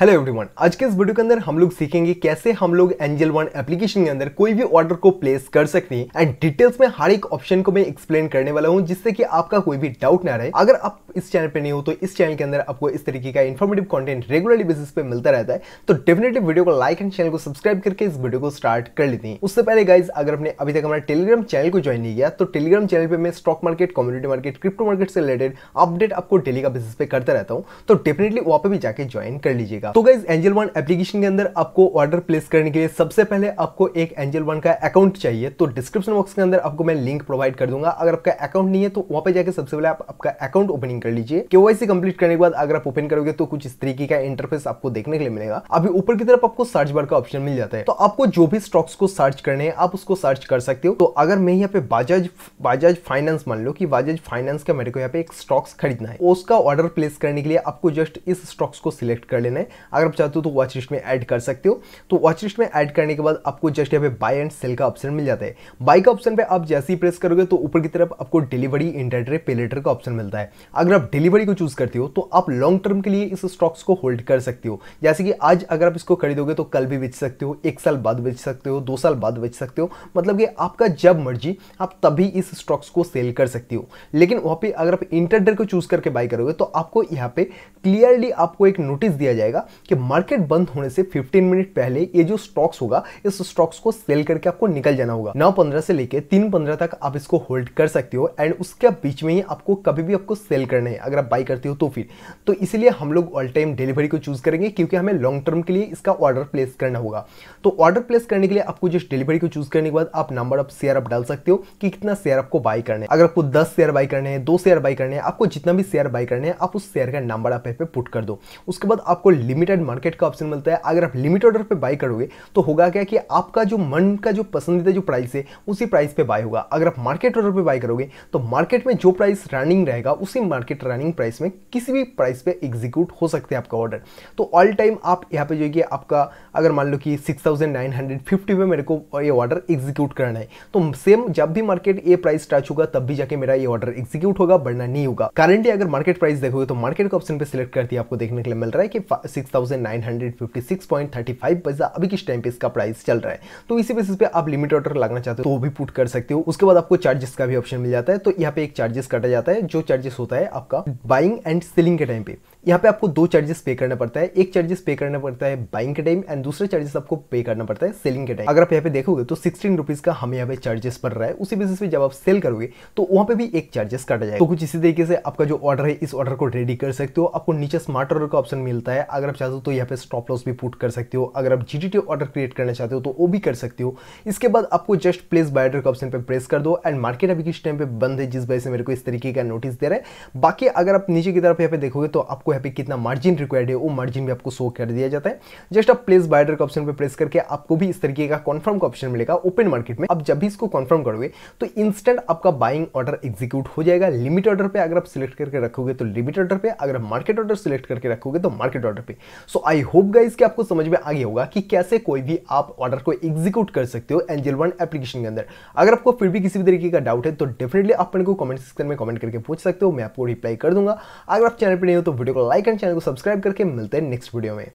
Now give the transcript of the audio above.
hello everyone आज के इस वीडियो के अंदर हम लोग सीखेंगे कैसे हम लोग एंजल वन एप्लीकेशन के अंदर कोई भी ऑर्डर को प्लेस कर सकते हैं एंड डिटेल्स में हर एक ऑप्शन को मैं एक्सप्लेन करने वाला हूं जिससे कि आपका कोई भी डाउट ना रहे अगर आप इस चैनल पे नहीं हो तो इस चैनल के अंदर आपको इस तरीके का इन्फॉर्मेटिव कॉन्टेंट रेगुलरली बेसिस पे मिलता रहता है तो डेफिनेटली वीडियो को लाइक एंड चैनल को सब्सक्राइब करके इस वीडियो को स्टार्ट कर लेते हैं उससे पहले गाइज अगर आपने अभी तक हमारे टेलीग्राम चैनल को ज्वाइन नहीं किया तो टेलीग्राम चैनल पर मैं stock market community market crypto market से रिलेटेड अपडेट आपको डेली का बेसिस पे करता रहता हूँ तो डेफिनेटली वहाँ पर भी जाकर ज्वाइन कर लीजिएगा मिलेगा तो गाइज एंजल वन एप्लीकेशन के अंदर आपको ऑर्डर प्लेस करने के लिए सबसे पहले आपको एक एंजल वन का अकाउंट चाहिए तो डिस्क्रिप्शन बॉक्स के अंदर आपको मैं लिंक प्रोवाइड कर दूंगा अगर आपका अकाउंट नहीं है तो वहां पे जाकर सबसे पहले आप आपका अकाउंट ओपनिंग कर लीजिए केवाईसी कंप्लीट करने के बाद अगर आप ओपन करोगे तो कुछ इस तरीके का इंटरफेस आपको देखने के लिए मिलेगा अभी ऊपर की तरफ आपको सर्च बार का ऑप्शन मिल जाता है तो आपको जो भी स्टॉक्स को सर्च करने हैं आप उसको सर्च कर सकते हो तो अगर मैं यहाँ पे बाजाज बाजाज फाइनेंस मान लो कि बाजाज फाइनेंस का मेरे को यहाँ पे एक स्टॉक्स खरीदना है उसका ऑर्डर प्लेस करने के लिए आपको जस्ट इस स्टॉक्स को सिलेक्ट कर लेना है अगर आप चाहते हो तो वॉच लिस्ट में ऐड कर सकते हो तो वॉच लिस्ट में ऐड करने के बाद आपको जस्ट यहाँ पे बाय एंड सेल का ऑप्शन मिल जाता है बाई का ऑप्शन पे आप जैसे ही प्रेस करोगे तो ऊपर की तरफ आपको डिलीवरी इंटरट्रे पे लेटर का ऑप्शन मिलता है अगर आप डिलीवरी को चूज करते हो तो आप लॉन्ग टर्म के लिए इस स्टॉक्स को होल्ड कर सकते हो जैसे कि आज अगर आप इसको खरीदोगे तो कल भी बेच सकते हो एक साल बाद बेच सकते हो दो साल बाद बेच सकते हो मतलब कि आपका जब मर्जी आप तभी इस स्टॉक्स को सेल कर सकते हो लेकिन वहां पे अगर आप इंटरडे को चूज करके बाई करोगे तो आपको यहाँ पे क्लियरली आपको एक नोटिस दिया जाएगा होगा कि मार्केट बंद होने से 15 मिनट पहले ये जो स्टॉक्स होगा इस स्टॉक्स को सेल करके आपको निकल जाना होगा नौ पंद्रह से लेकर तीन पंद्रह तक आप इसको होल्ड कर सकते हो एंड उसके बीच में ही आपको कभी भी आपको सेल करना है अगर आप बाई करते हो तो फिर तो इसलिए हम लोग ऑल टाइम डिलीवरी को चूज करेंगे क्योंकि हमें लॉन्ग टर्म के लिए इसका ऑर्डर प्लेस करना होगा तो ऑर्डर प्लेस करने के लिए आपको जिस डिलीवरी को चूज करने के बाद आप नंबर ऑफ शेयर आप डाल सकते हो कि कितना शेयर आपको बाई करना है अगर आपको दस शेयर बाई करने हैं दो शेयर बाई करने हैं आपको जितना भी शेयर बाई करने हैं आप उस शेयर का नंबर आप पे पुट कर दो उसके बाद आपको लिमिटेड मार्केट का ऑप्शन मिलता है अगर आप लिमिट ऑर्डर पर बाई करोगे तो होगा क्या कि आपका जो मन का जो पसंदीदा जो प्राइस है उसी प्राइस पर बाय होगा अगर आप मार्केट ऑर्डर पर बाई करोगे तो मार्केट में जो प्राइस रनिंग रहेगा उसी मार्केट रनिंग प्राइस में किसी भी प्राइस पर एग्जीक्यूट हो सकते हैं आपका ऑर्डर तो ऑल टाइम आप यहाँ पे जो है कि आपका अगर मान लो कि 6,950 में मेरे को ये ऑर्डर एग्जीक्यूट करना है तो सेम जब भी मार्केट ये प्राइस टच होगा तब भी जाके मेरा ये ऑर्डर एग्जीक्यूट होगा बढ़ना नहीं होगा करंटली अगर मार्केट प्राइस देखोगे तो मार्केट के ऑप्शन पे सिलेक्ट करती है आपको देखने के लिए मिल रहा है कि सिक्स 6,956.35 पैसा अभी किस टाइम पे इसका प्राइस चल रहा है तो इसी बेसिस पे आप लिमिट ऑर्डर लगाना चाहते हो तो भी पुट कर सकते हो उसके बाद आपको चार्जेस का भी ऑप्शन मिल जाता है तो यहाँ पे एक चार्जेस काटा जाता है जो चार्जेस होता है आपका बाइंग एंड सेलिंग के टाइम पे यहाँ पे आपको दो चार्जेस पे करना पड़ता है एक चार्जेस पे करना पड़ता है बाइंग के टाइम एंड दूसरा चार्जेस आपको पे करना पड़ता है सेलिंग के टाइम अगर आप यहाँ पे देखोगे तो सिक्सटीन रुपीज का हमें यहाँ पे चार्जेस पड़ रहा है उसी बेसिस पे जब आप सेल करोगे तो वहाँ पे भी एक चार्जेस काटा जाए तो कुछ इसी तरीके से आपका जो ऑर्डर है इस ऑर्डर को रेडी कर सकते हो आपको नीचे स्मार्ट ऑर्डर का ऑप्शन मिलता है अगर आप चाहते हो तो यहाँ पे स्टॉप लॉस भी पुट कर सकते हो अगर आप जी ऑर्डर क्रिएट करना चाहते हो तो वो भी कर सकते हो इसके बाद आपको जस्ट प्लेस बाय ऑर्डर का ऑप्शन पर प्रेस कर दो एंड मार्केट अभी किस टाइम पे बंद है जिस वजह से मेरे को इस तरीके का नोटिस दे रहा है बाकी अगर आप नीचे की तरफ यहाँ पे देखोगे तो आपको यहाँ पे कितना मार्जिन रिक्वायर्ड है वो मार्जिन भी आपको शो कर दिया जाता है जस्ट आप प्लेस बायडर का ऑप्शन पर प्रेस करके आपको भी इस तरीके का कॉन्फर्म का ऑप्शन मिलेगा ओपन मार्केट में आप जब भी इसको कॉन्फर्म करोगे तो इंस्टेंट आपका बाइंग ऑर्डर एग्जीक्यूट हो जाएगा लिमिट ऑर्डर पर अगर आप सिलेक्ट करके रखोगे तो लिमिट ऑर्डर पर अगर आप मार्केट ऑर्डर सिलेक्ट करके रखोगे तो मार्केट ऑर्डर पर सो आई होप गाइज कि आपको समझ में आगे होगा कि कैसे कोई भी आप ऑर्डर को एग्जीक्यूट कर सकते हो एंजल वन एप्लीकेशन के अंदर अगर आपको फिर भी किसी भी तरीके का डाउट है तो डेफिनेटली आप मेरे को कमेंट सेक्शन में कमेंट करके पूछ सकते हो मैं आपको रिप्लाई कर दूंगा अगर आप चैनल पर नहीं हो तो वीडियो को लाइक एंड चैनल को सब्सक्राइब करके मिलते हैं नेक्स्ट वीडियो में